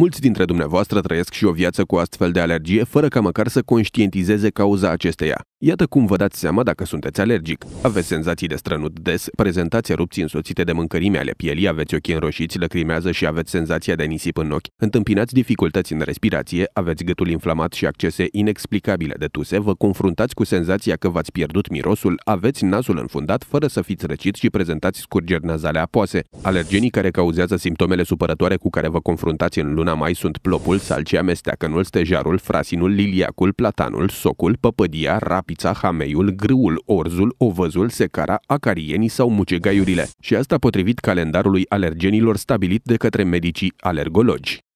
Mulți dintre dumneavoastră trăiesc și o viață cu astfel de alergie fără ca măcar să conștientizeze cauza acesteia. Iată cum vă dați seama dacă sunteți alergic. Aveți senzații de strănut des, prezentați erupții însoțite de mâncărime ale pielii, aveți ochii înroșiți, lăcrimează și aveți senzația de nisip în ochi, întâmpinați dificultăți în respirație, aveți gâtul inflamat și accese inexplicabile de tuse, vă confruntați cu senzația că v-ați pierdut mirosul, aveți nasul înfundat fără să fiți răcit și prezentați scurgeri nazale apoase. Alergenii care cauzează simptomele supărătoare cu care vă confruntați în luna mai sunt plopul, salcia, mesteacănul, stejarul, frasinul, liliacul, platanul, socul, păpădia, rap, capița, hameiul, grâul, orzul, ovăzul, secara, acarienii sau mucegaiurile. Și asta potrivit calendarului alergenilor stabilit de către medicii alergologi.